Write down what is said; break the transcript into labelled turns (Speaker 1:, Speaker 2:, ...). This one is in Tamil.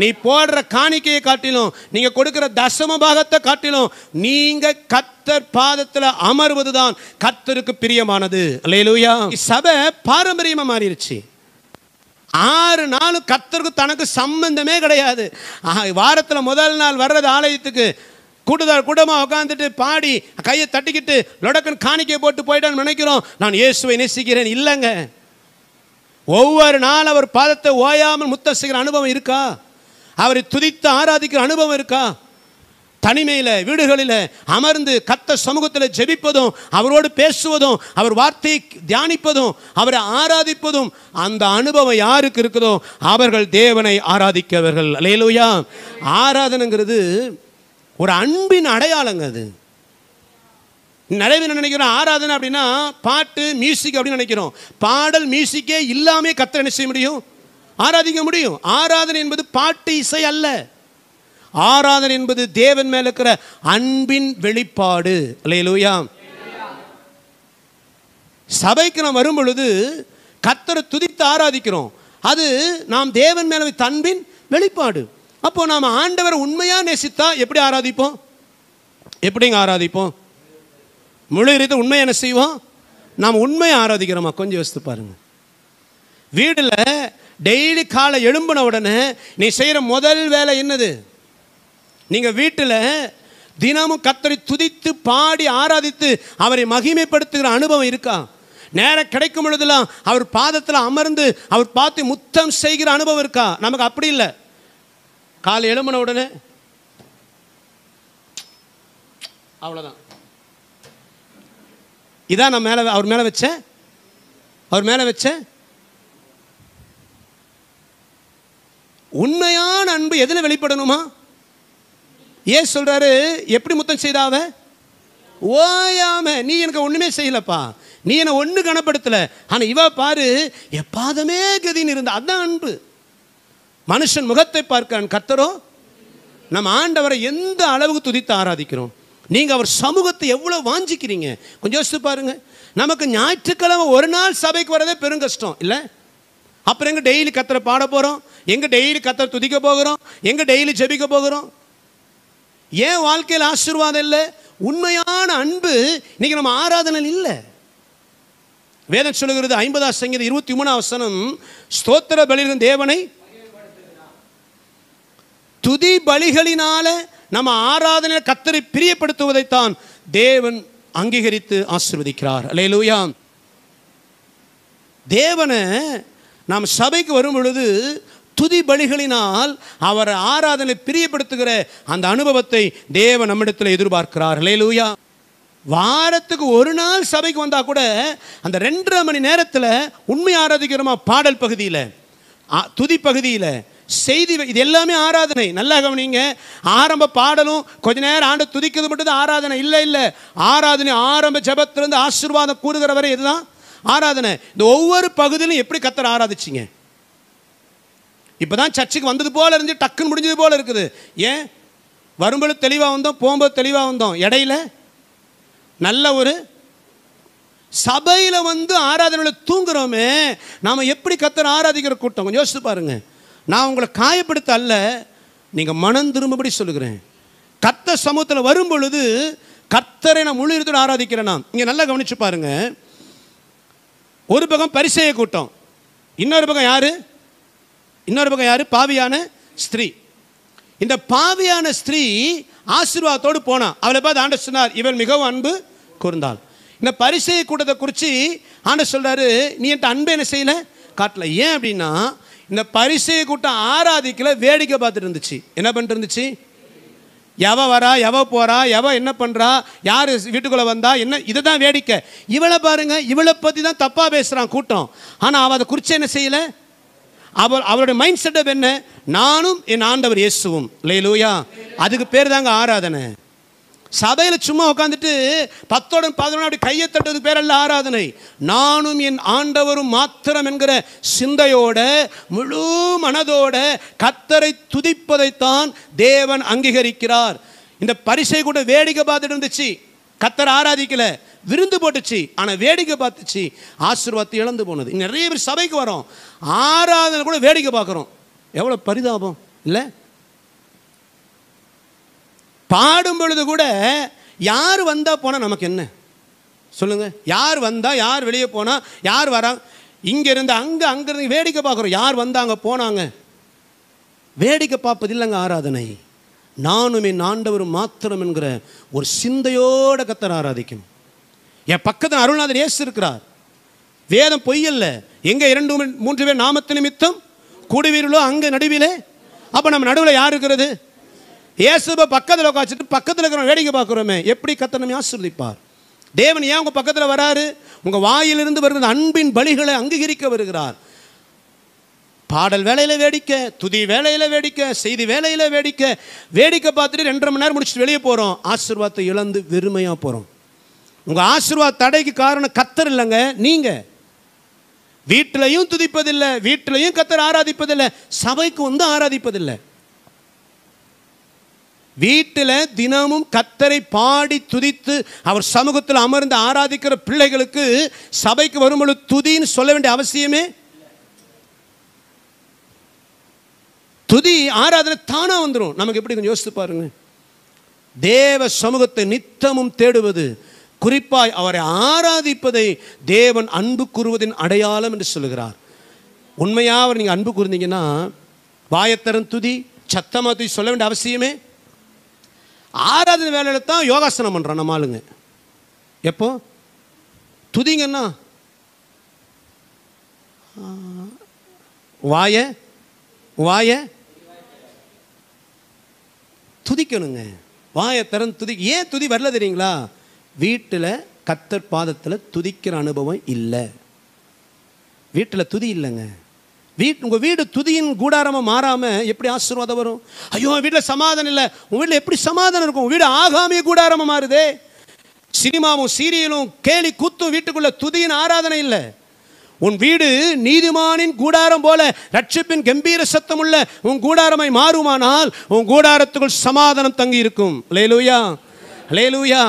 Speaker 1: நீ போடுற காணிக்கையை காட்டிலும் நீங்க கொடுக்கிற தசம பாகத்தை காட்டிலும் நீங்க கத்தர் பாதத்தில் அமர்வதுதான் கத்தருக்கு பிரியமானது அல்லையிலூயா சபை பாரம்பரியமா மாறிடுச்சு ஆறு நாளும் கத்தருக்கு தனக்கு சம்பந்தமே கிடையாது வாரத்தில் முதல் நாள் வர்றது ஆலயத்துக்கு கூட்டத்தார் கூட்டமாக உட்காந்துட்டு பாடி கையை தட்டிக்கிட்டு லொடக்கன் காணிக்கை போட்டு போயிட்டான்னு நினைக்கிறோம் நான் இயேசுவை நேசிக்கிறேன் இல்லைங்க ஒவ்வொரு நாள் அவர் பாதத்தை ஓயாமல் முத்தசுகிற அனுபவம் இருக்கா அவரை துதித்து ஆராதிக்கிற அனுபவம் இருக்கா தனிமையில் வீடுகளில் அமர்ந்து கத்த சமூகத்தில் ஜெபிப்பதும் அவரோடு பேசுவதும் அவர் வார்த்தையை தியானிப்பதும் அவரை ஆராதிப்பதும் அந்த அனுபவம் யாருக்கு இருக்குதோ அவர்கள் தேவனை ஆராதிக்கவர்கள் அலையலோயா ஆராதனைங்கிறது ஒரு அன்பின் அடையாளங்க அது நடைபெற நினைக்கிறோம் ஆராதனை அப்படின்னா பாட்டு மியூசிக் அப்படின்னு நினைக்கிறோம் பாடல் மியூசிக்கே இல்லாமல் கத்த என்ன செய்ய முடியும் ஆராதிக்க முடியும் ஆராதனை என்பது பாட்டு இசை அல்ல ஆராதனை என்பது தேவன் மேல இருக்கிற அன்பின் வெளிப்பாடு இல்லையிலூயா சபைக்கு நாம் வரும்பொழுது கத்தரை துதித்து ஆராதிக்கிறோம் அது நாம் தேவன் மேல தன்பின் வெளிப்பாடு அப்போ நாம் ஆண்டவரை உண்மையாக நேசித்தா எப்படி ஆராதிப்போம் எப்படிங்க ஆராதிப்போம் முழு இருந்து உண்மை என்ன செய்வோம் நாம் உண்மையை ஆராதிக்கிறோமா கொஞ்சம் யோசித்து பாருங்க வீட்டில் டெய்லி காலை எழும்பின உடனே நீ செய்கிற முதல் வேலை என்னது நீங்கள் வீட்டில் தினமும் கத்தரி துதித்து பாடி ஆராதித்து அவரை மகிமைப்படுத்துகிற அனுபவம் இருக்கா நேரம் கிடைக்கும் பொழுதுலாம் அவர் பாதத்தில் அமர்ந்து அவர் பார்த்து முத்தம் செய்கிற அனுபவம் இருக்கா நமக்கு அப்படி இல்லை காலை எழும்பின உடனே அவ்வளோதான் இதான் நான் மேலே அவர் மேலே வச்சேன் அவர் மேலே வச்சேன் உண்மையான அன்பு எதில் வெளிப்படணுமா ஏன் சொல்கிறாரு எப்படி முத்தம் செய்தாவ ஓயாம நீ எனக்கு ஒன்றுமே செய்யலப்பா நீ என்னை ஒன்று கனப்படுத்தலை ஆனால் இவ பாரு எப்பாதமே கதின்னு இருந்த அதுதான் அன்பு மனுஷன் முகத்தை பார்க்கிறான் கத்தரோ நம்ம ஆண்டவரை எந்த அளவுக்கு துதித்து ஆராதிக்கிறோம் நீங்கள் அவர் சமூகத்தை எவ்வளோ வாஞ்சிக்கிறீங்க கொஞ்சம் யோசித்து பாருங்கள் நமக்கு ஞாயிற்றுக்கிழமை ஒரு நாள் சபைக்கு வரதே பெருங்கஷ்டம் இல்லை அப்புறம் எங்கே டெய்லி கத்திர பாட போகிறோம் எங்கே டெய்லி கத்திர துதிக்க போகிறோம் எங்கே டெய்லி ஜெபிக்க போகிறோம் ஏன் வாழ்க்கையில் ஆசீர்வாதம் இல்லை உண்மையான அன்பு இன்னைக்கு நம்ம ஆராதனை இல்லை வேதம் சொல்லுகிறது ஐம்பதாம் சங்கீதம் இருபத்தி மூணாம் வசனம் ஸ்தோத்திர பலிகளின் தேவனை துதி பலிகளினால நம்ம ஆராதனை கத்தரை பிரியப்படுத்துவதைத்தான் தேவன் அங்கீகரித்து ஆசிர்வதிக்கிறார் அல்லையிலூயா தேவனை நாம் சபைக்கு வரும் பொழுது துதி பலிகளினால் அவர் ஆராதனை பிரியப்படுத்துகிற அந்த அனுபவத்தை தேவ நம்மிடத்தில் எதிர்பார்க்கிறார்களே லூயா வாரத்துக்கு ஒரு நாள் சபைக்கு வந்தால் கூட அந்த ரெண்டரை மணி நேரத்தில் உண்மை ஆராதிக்கிறோமா பாடல் பகுதியில் துதி பகுதியில் செய்தி இது எல்லாமே ஆராதனை நல்லா கவனிங்க ஆரம்ப பாடலும் கொஞ்ச நேரம் ஆண்டு துதிக்கிறது மட்டும் தான் ஆராதனை இல்லை இல்லை ஆராதனை ஆரம்ப ஜபத்திலிருந்து ஆசீர்வாதம் கூறுகிற வரை இதுதான் ஆராதனை இந்த ஒவ்வொரு பகுதியிலும் எப்படி கத்தரை ஆராதிச்சிங்க இப்போ தான் சர்ச்சுக்கு வந்தது போல் இருந்து டக்குன்னு முடிஞ்சது போல் இருக்குது ஏன் வரும்போது தெளிவாக வந்தோம் போகும்போது தெளிவாக வந்தோம் இடையில நல்ல ஒரு சபையில் வந்து ஆராதனையில் தூங்குறோமே நாம் எப்படி கத்தரை ஆராதிக்கிற கூட்டம் கொஞ்சம் யோசித்து பாருங்கள் நான் உங்களை காயப்படுத்த அல்ல நீங்கள் மனம் திரும்பபடி சொல்லுகிறேன் கத்த சமூகத்தில் வரும் பொழுது கத்தரை நான் முழு இருதோடு ஆராதிக்கிறேன் நான் இங்கே நல்லா கவனித்து பாருங்கள் ஒரு பக்கம் பரிசெய கூட்டம் இன்னொரு பக்கம் யார் இன்னொரு பக்கம் யார் பாவியான ஸ்திரீ இந்த பாவியான ஸ்திரீ ஆசீர்வாதத்தோடு போனான் அவளை பார்த்து ஆண்ட சொன்னார் இவள் மிகவும் அன்பு கூர்ந்தாள் இந்த பரிசை கூட்டத்தை குறித்து ஆண்ட சொல்கிறாரு நீ என்கிட்ட அன்பு என்ன செய்யலை காட்டல ஏன் அப்படின்னா இந்த பரிசை கூட்டம் ஆராதிக்கல வேடிக்கை பார்த்துட்டு இருந்துச்சு என்ன பண்ணிட்டு இருந்துச்சு எவ வரா எவ போகிறா எவ என்ன பண்ணுறா யார் வீட்டுக்குள்ளே வந்தா என்ன இதை தான் வேடிக்கை இவளை பாருங்க இவளை பற்றி தான் தப்பாக பேசுகிறான் கூட்டம் ஆனால் அவள் அதை குறித்து என்ன செய்யலை அவள் அவளுடைய மைண்ட் செட்டப் என்ன நானும் என் ஆண்டவர் இயேசுவும் இல்லையிலூயா அதுக்கு பேர் தாங்க ஆராதனை சபையில் சும்மா உட்காந்துட்டு பத்தோட பதினொன்று அப்படி கையை தட்டுறது பேரல்ல ஆராதனை நானும் என் ஆண்டவரும் மாத்திரம் என்கிற சிந்தையோட முழு மனதோட கத்தரை துதிப்பதைத்தான் தேவன் அங்கீகரிக்கிறார் இந்த பரிசை கூட வேடிக்கை பார்த்துட்டு இருந்துச்சு கத்தரை ஆராதிக்கல விருந்து போட்டுச்சு ஆனால் வேடிக்கை பார்த்துச்சு ஆசீர்வாதத்தை இழந்து போனது நிறைய பேர் சபைக்கு வரோம் ஆராதனை கூட வேடிக்கை பார்க்குறோம் எவ்வளோ பரிதாபம் இல்லை பாடும் பொழுது கூட யார் வந்தால் போனால் நமக்கு என்ன சொல்லுங்கள் யார் வந்தால் யார் வெளியே போனால் யார் வரா இங்கேருந்து அங்கே அங்கேருந்து வேடிக்கை பார்க்குறோம் யார் வந்தாங்க போனாங்க வேடிக்கை பார்ப்பது இல்லைங்க ஆராதனை நானும் என் ஆண்டவர் மாத்திரம் என்கிற ஒரு சிந்தையோட கத்தர் ஆராதிக்கணும் என் பக்கத்தில் அருள்நாதர் ஏசு இருக்கிறார் வேதம் பொய்யல்ல எங்கே இரண்டு மூன்று பேர் நாமத்து நிமித்தம் கூடுவீர்களோ அங்கே நடுவிலே அப்போ நம்ம நடுவில் யார் இருக்கிறது இயேசுவை பக்கத்தில் உட்காச்சிட்டு பக்கத்தில் இருக்கிற வேடிக்கை பார்க்குறோமே எப்படி கத்தனமே ஆசிர்வதிப்பார் தேவன் ஏன் உங்கள் பக்கத்தில் வராரு உங்கள் வாயிலிருந்து வருகிற அன்பின் பலிகளை அங்கீகரிக்க வருகிறார் பாடல் வேலையில் வேடிக்கை துதி வேலையில் வேடிக்கை செய்தி வேலையில் வேடிக்கை வேடிக்கை பார்த்துட்டு ரெண்டரை மணி நேரம் முடிச்சுட்டு வெளியே போகிறோம் ஆசிர்வாதத்தை இழந்து வெறுமையாக போகிறோம் உங்கள் ஆசீர்வாத் தடைக்கு காரணம் கத்தர் இல்லைங்க நீங்கள் வீட்டிலையும் துதிப்பதில்லை வீட்டிலையும் கத்தர் ஆராதிப்பதில்லை சபைக்கு வந்து ஆராதிப்பதில்லை வீட்டில் தினமும் கத்தரை பாடி துதித்து அவர் சமூகத்தில் அமர்ந்து ஆராதிக்கிற பிள்ளைகளுக்கு சபைக்கு வரும்பொழுது துதின்னு சொல்ல வேண்டிய அவசியமே துதி ஆராதனை தானாக வந்துடும் நமக்கு எப்படி கொஞ்சம் யோசித்து பாருங்க தேவ சமூகத்தை நித்தமும் தேடுவது குறிப்பாய் அவரை ஆராதிப்பதை தேவன் அன்பு கூறுவதின் அடையாளம் என்று சொல்லுகிறார் உண்மையாக அவர் நீங்கள் அன்பு கூறுந்தீங்கன்னா வாயத்தரன் துதி சத்தமாக துதி சொல்ல வேண்டிய அவசியமே ஆராதனை வேலையில் தான் யோகாசனம் பண்ணுறோம் நம்ம ஆளுங்க எப்போ துதிங்கன்னா வாய வாய துதிக்கணுங்க வாயை திறந்து துதி ஏன் துதி வரல தெரியுங்களா வீட்டில் கத்தர் பாதத்தில் துதிக்கிற அனுபவம் இல்லை வீட்டில் துதி இல்லைங்க வீட் உங்கள் வீடு துதியின் கூடாரமாக மாறாமல் எப்படி ஆசீர்வாதம் வரும் ஐயோ வீட்டில் சமாதானம் இல்லை உங்கள் வீட்டில் எப்படி சமாதானம் இருக்கும் வீடு ஆகாமிய கூடாரமாக மாறுதே சினிமாவும் சீரியலும் கேலி குத்தும் வீட்டுக்குள்ளே துதியின் ஆராதனை இல்லை உன் வீடு நீதிமானின் கூடாரம் போல ரட்சிப்பின் கம்பீர சத்தம் உள்ள உன் கூடாரமை மாறுமானால் உன் கூடாரத்துக்குள் சமாதானம் தங்கி இருக்கும் லேலூயா லேலூயா